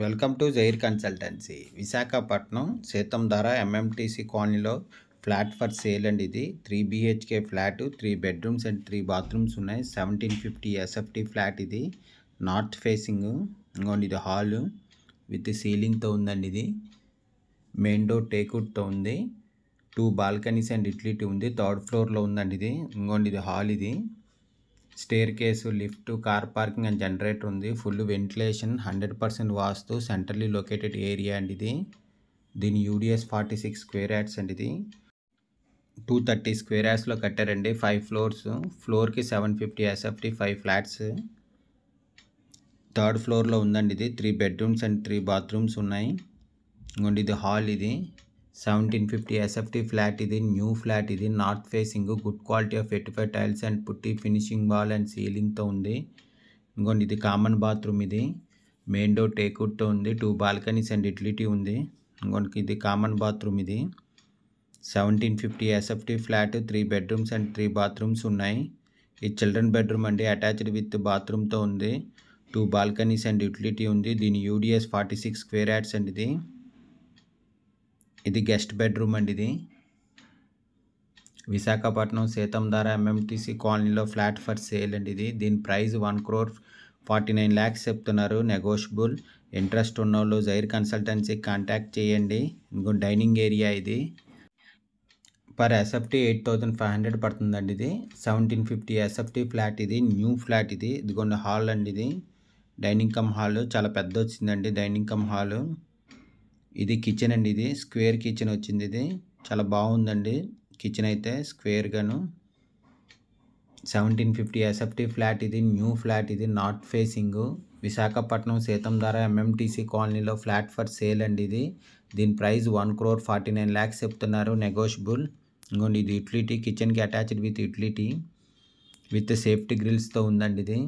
welcome to Jair consultancy Visakhapatnam Seethammadhara MMTC కాలనీలో flat for sale అండి ఇది three BHK flat three bedrooms and three bathrooms ఉన్నాయి seventeen fifty SFT flat ఇది north facing ఇంకోండి ఇది hall with సీలింగ్తో ఉందండి ఇది మెయిన్ డోర్ టేక్అవుట్తో ఉంది టూ బాల్కనీస్ అండ్ ఇట్లీటీ ఉంది థర్డ్ ఫ్లోర్లో ఉందండి ఇది ఇంకోండి ఇది హాల్ ఇది staircase lift car parking and generator ఉంది full ventilation hundred percent vastu centrally located area అండి ఇది దీని UDS forty six square yards అండి ఇది టూ థర్టీ స్క్వేర్ యాడ్స్లో కట్టారండి ఫైవ్ ఫ్లోర్స్ ఫ్లోర్కి seven fifty SFT five flats third ఫ్లోర్లో ఉందండి ఇది three bedrooms and three bathrooms ఉన్నాయి ఇంకోండి ఇది హాల్ ఇది సెవెంటీన్ ఫిఫ్టీ ఎస్ఎఫ్టీ ఫ్లాట్ ఇది న్యూ ఫ్లాట్ ఇది north facing good quality of eighty five tiles and putty finishing wall and సీలింగ్తో ఉంది ఇంకోండి ఇది కామన్ బాత్రూమ్ ఇది మెయిన్ డోర్ టేక్వుడ్తో ఉంది టూ బాల్కనీస్ అండ్ ఇటిలిటీ ఉంది ఇంకోటి ఇది కామన్ బాత్రూమ్ ఇది seventeen fifty SFT flat three bedrooms and three bathrooms ఉన్నాయి ఇది చిల్డ్రన్ బెడ్రూమ్ అండి అటాచ్డ్ విత్ బాత్రూమ్తో ఉంది టూ బాల్కనీస్ అండ్ యూటిలిటీ ఉంది దీని UDS forty six square yards and ఇది ఇది గెస్ట్ బెడ్రూమ్ అండి ఇది విశాఖపట్నం సీతంధార ఎంఎంటీసీ కాలనీలో ఫ్లాట్ ఫర్ సేల్ అండి ఇది దీని price one crore forty nine lakhs చెప్తున్నారు నెగోషియబుల్ ఇంట్రెస్ట్ ఉన్నోళ్ళు జైర్ కన్సల్టెన్సీ కాంటాక్ట్ చేయండి ఇంకో డైనింగ్ ఏరియా ఇది per SFT eight thousand five hundred పడుతుందండి ఇది సెవెంటీన్ ఫిఫ్టీ ఎస్ఎఫ్టీ ఫ్లాట్ ఇది న్యూ ఫ్లాట్ ఇది ఇదిగోండి హాల్ అండి ఇది డైనింగ్ కమ్ హాల్ చాలా పెద్ద వచ్చిందండి డైనింగ్ కమ్ హాలు ఇది కిచెన్ అండి ఇది స్క్వేర్ కిచెన్ వచ్చింది ఇది చాలా బాగుందండి కిచెన్ అయితే స్క్వేర్గాను సెవెంటీన్ ఫిఫ్టీ ఎస్ఎఫ్టీ ఫ్లాట్ ఇది న్యూ ఫ్లాట్ ఇది north facing Visakhapatnam Seethammadhara MMTC కాలనీలో ఫ్లాట్ ఫర్ సేల్ అండి ఇది దీని price one crore forty nine lakhs చెప్తున్నారు నెగోషియబుల్ ఇంకోండి ఇది యుటిలిటీ కిచెన్కి attached with utility with safety గ్రిల్స్తో ఉందండి ఇది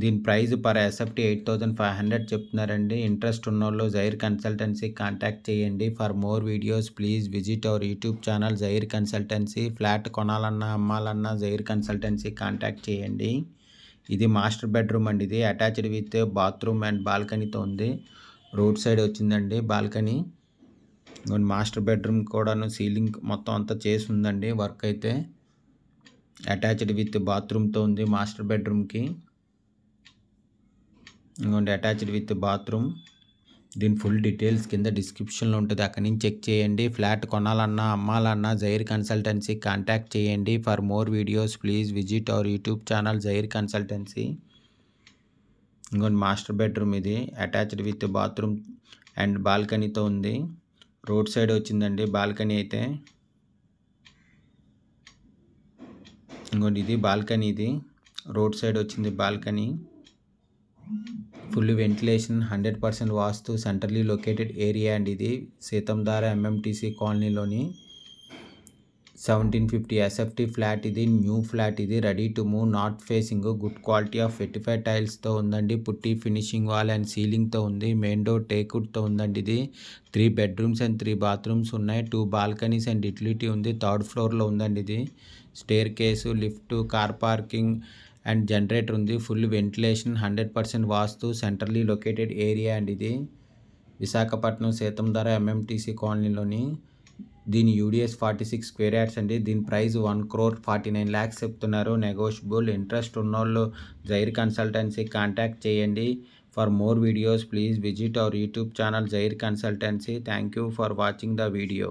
దీని price per SFT eight thousand five hundred చెప్తున్నారండి ఇంట్రెస్ట్ ఉన్న వాళ్ళు జైర్ కన్సల్టెన్సీ కాంటాక్ట్ చేయండి for more videos please visit our YouTube channel Jair consultancy flat కొనాలన్నా అమ్మాలన్నా జైర్ కన్సల్టెన్సీ కాంటాక్ట్ చేయండి ఇది మాస్టర్ బెడ్రూమ్ అండి ఇది అటాచ్డ్ విత్ బాత్రూమ్ అండ్ బాల్కనీతో ఉంది రోడ్ సైడ్ వచ్చిందండి బాల్కనీ మాస్టర్ బెడ్రూమ్ కూడాను సీలింగ్ మొత్తం అంతా చేసి ఉందండి వర్క్ అయితే అటాచ్డ్ విత్ బాత్రూమ్తో ఉంది మాస్టర్ బెడ్రూమ్కి ఇంకోటి అటాచ్డ్ విత్ బాత్రూమ్ దీని ఫుల్ డీటెయిల్స్ కింద డిస్క్రిప్షన్లో ఉంటుంది అక్కడి నుంచి చెక్ చేయండి ఫ్లాట్ కొనాలన్నా అమ్మాలన్నా జైర్ కన్సల్టెన్సీ కాంటాక్ట్ చేయండి for more videos please visit our YouTube channel Jair consultancy ఇంకోటి మాస్టర్ బెడ్రూమ్ ఇది అటాచ్డ్ విత్ బాత్రూమ్ అండ్ బాల్కనీతో ఉంది రోడ్ సైడ్ వచ్చిందండి బాల్కనీ అయితే ఇంకోటి ఇది బాల్కనీ ఇది రోడ్ సైడ్ వచ్చింది balcony full ventilation hundred percent vastu centrally located area and ఇది సీతంధార ఎంఎంటీసీ కాలనీలోని సెవెంటీన్ ఫిఫ్టీ ఎస్ఎఫ్టీ ఫ్లాట్ ఇది న్యూ ఫ్లాట్ ఇది ready to move north facing good quality of eighty five టైల్స్తో ఉందండి పుట్టి ఫినిషింగ్ వాల్ అండ్ సీలింగ్తో ఉంది main door టేకుడ్తో ఉందండి ఇది three bedrooms and three bathrooms ఉన్నాయి టూ బాల్కనీస్ అండ్ యుటిలిటీ ఉంది థర్డ్ ఫ్లోర్లో ఉందండి ఇది staircase lift car parking and generator ఉంది full ventilation hundred percent vastu centrally located area and ఇది విశాఖపట్నం ధర ఎంఎంటీసీ కాలనీలోని దీని UDS forty six square yards అండి దీని price one crore forty nine lakhs చెప్తున్నారు నెగోషియబుల్ ఇంట్రెస్ట్ ఉన్నోళ్ళు జైర్ కన్సల్టెన్సీ కాంటాక్ట్ చేయండి for more videos please visit our YouTube channel Jair consultancy thank you for watching the video